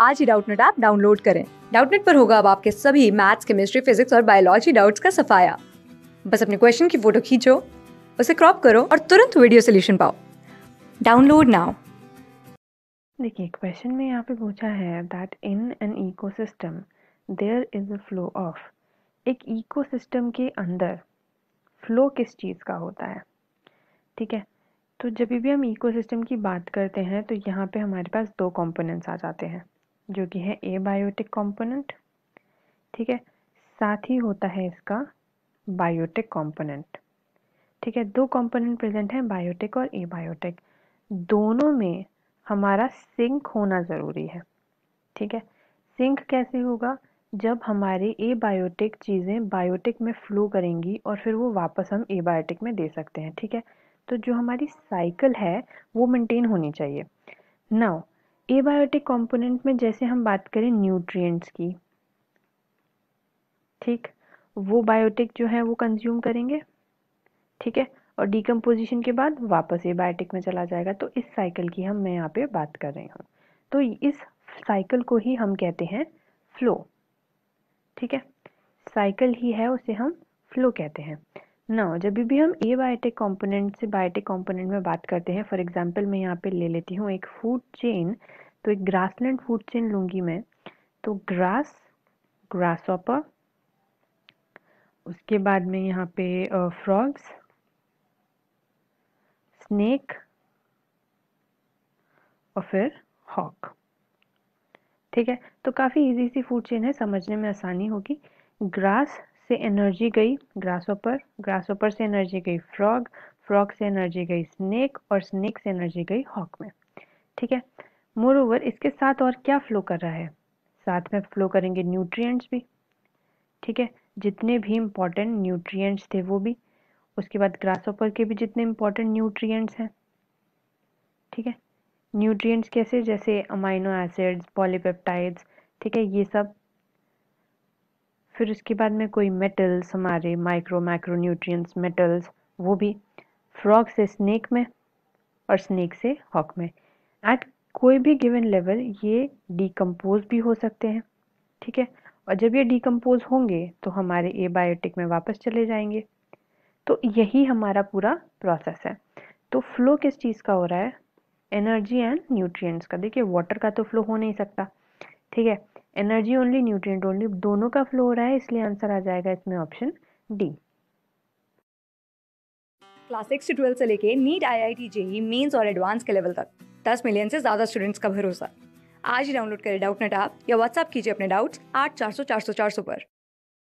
आज ही Doubtnut app download करें डाउटनेट पर होगा अब आपके सभी मैथ्स केमिस्ट्री फिजिक्स और बायोलॉजी डाउट्स का सफाया बस अपने क्वेश्चन की फोटो खींचो उसे क्रॉप करो और तुरंत वीडियो सोल्यूशन पाओ डाउनलोड नाउ देखिए क्वेश्चन में यहाँ पे पूछा है that in an ecosystem there is a flow of एक इकोसिस्टम के अंदर फ्लो किस चीज़ का होता है ठीक है तो जब भी हम इकोसिस्टम की बात करते हैं तो यहाँ पे हमारे पास दो कंपोनेंट्स आ जाते हैं जो कि है ए बायोटिक कॉम्पोनेंट ठीक है साथ ही होता है इसका बायोटिक कॉम्पोनेंट ठीक है दो कंपोनेंट प्रेजेंट हैं बायोटिक और ए बायोटिक दोनों में हमारा सिंक होना ज़रूरी है ठीक है सिंक कैसे होगा जब हमारी ए बायोटिक चीज़ें बायोटिक में फ्लो करेंगी और फिर वो वापस हम ए बायोटिक में दे सकते हैं ठीक है तो जो हमारी साइकिल है वो मेंटेन होनी चाहिए नाउ एबायोटिक कंपोनेंट में जैसे हम बात करें न्यूट्रिएंट्स की ठीक वो बायोटिक जो है वो कंज्यूम करेंगे ठीक है और डिकम्पोजिशन के बाद वापस ए बायोटिक में चला जाएगा तो इस साइकिल की हम मैं यहाँ पे बात कर रही हूँ तो इस साइकिल को ही हम कहते हैं फ्लो ठीक है साइकिल ही है उसे हम फ्लो कहते हैं नो जब भी हम ए बायोटिक कॉम्पोनेंट से बायोटिक कॉम्पोनेंट में बात करते हैं फॉर एग्जाम्पल मैं यहाँ पे ले लेती हूँ एक फूड चेन तो एक ग्रासलैंड फूड चेन लूंगी मैं तो ग्रास ग्रास ऑपर उसके बाद में यहाँ पे फ्रॉग्स स्नेक और फिर हॉक ठीक है तो काफ़ी इजी सी फूड चेन है समझने में आसानी होगी ग्रास से एनर्जी गई ग्रासोपर ग्रासोपर से एनर्जी गई फ्रॉग फ्रॉग से एनर्जी गई स्नेक और स्नेक से एनर्जी गई हॉक में ठीक है मोर ओवर इसके साथ और क्या फ्लो कर रहा है साथ में फ्लो करेंगे न्यूट्रिएंट्स भी ठीक है जितने भी इम्पॉर्टेंट न्यूट्रिएंट्स थे वो भी उसके बाद ग्रासोपर के भी जितने इम्पॉर्टेंट न्यूट्रिएंट्स हैं ठीक है न्यूट्रिएंट्स कैसे जैसे अमाइनो एसिड्स पॉलीपेप्टाइड्स ठीक है ये सब फिर उसके बाद में कोई मेटल्स हमारे माइक्रो माइक्रो न्यूट्रिएंट्स मेटल्स वो भी फ्रॉग से स्नेक में और स्नेक से हॉक में एट कोई भी गिवन लेवल ये डिकम्पोज भी हो सकते हैं ठीक है और जब ये डिकम्पोज होंगे तो हमारे एबायोटिक में वापस चले जाएंगे तो यही हमारा पूरा प्रोसेस है तो फ्लो किस चीज़ का हो रहा है एनर्जी एंड न्यूट्रिएंट्स का देखिए वाटर का तो फ्लो हो नहीं सकता ठीक है एनर्जी ओनली न्यूट्रिएंट ओनली दोनों का फ्लो हो रहा है इसलिए आंसर आ जाएगा इसमें ऑप्शन डी क्लास सिक्स से ट्वेल्थ से लेके NEET I I T JEE mains और एडवांस के लेवल तक दस मिलियन से ज़्यादा स्टूडेंट्स का भरोसा आज ही डाउनलोड करें डाउट नेट आप या व्हाट्सअप कीजिए अपने डाउट्स आठ चार सौ चार सौ चार सौ पर